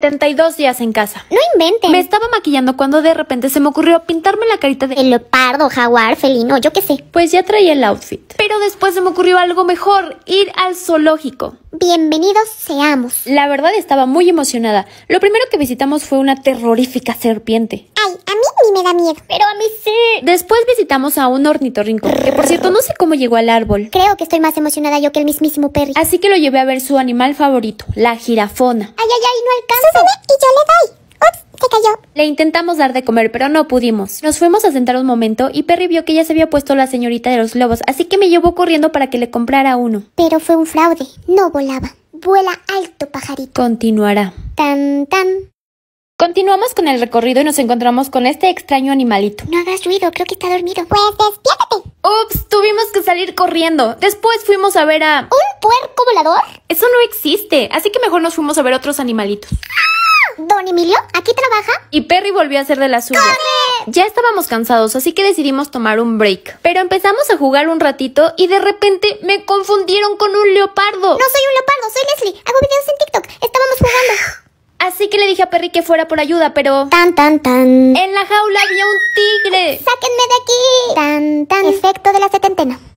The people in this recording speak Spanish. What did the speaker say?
72 días en casa. No inventen. Me estaba maquillando cuando de repente se me ocurrió pintarme la carita de el leopardo, jaguar, felino, yo qué sé. Pues ya traía el outfit. Pero después se me ocurrió algo mejor, ir al zoológico. Bienvenidos seamos. La verdad estaba muy emocionada. Lo primero que visitamos fue una terrorífica serpiente. Ay, me da miedo. Pero a mí sí. Después visitamos a un ornitorrinco, que por cierto no sé cómo llegó al árbol. Creo que estoy más emocionada yo que el mismísimo Perry. Así que lo llevé a ver su animal favorito, la jirafona. Ay, ay, ay, no alcanzo. y yo le doy. Ups, se cayó. Le intentamos dar de comer, pero no pudimos. Nos fuimos a sentar un momento y Perry vio que ya se había puesto la señorita de los lobos. así que me llevó corriendo para que le comprara uno. Pero fue un fraude, no volaba. Vuela alto, pajarito. Continuará. Tan, tan. Continuamos con el recorrido y nos encontramos con este extraño animalito. No hagas ruido, creo que está dormido. Pues despiértate. Ups, tuvimos que salir corriendo. Después fuimos a ver a... ¿Un puerco volador? Eso no existe, así que mejor nos fuimos a ver otros animalitos. ¡Ah! Don Emilio, ¿aquí trabaja? Y Perry volvió a hacer de la suya. Ya estábamos cansados, así que decidimos tomar un break. Pero empezamos a jugar un ratito y de repente me confundieron con un leopardo. No soy un leopardo, soy Leslie. Hago videos en TikTok que fuera por ayuda, pero... Tan, tan, tan. En la jaula había un tigre. ¡Sáquenme de aquí! Tan, tan. Efecto de la setentena.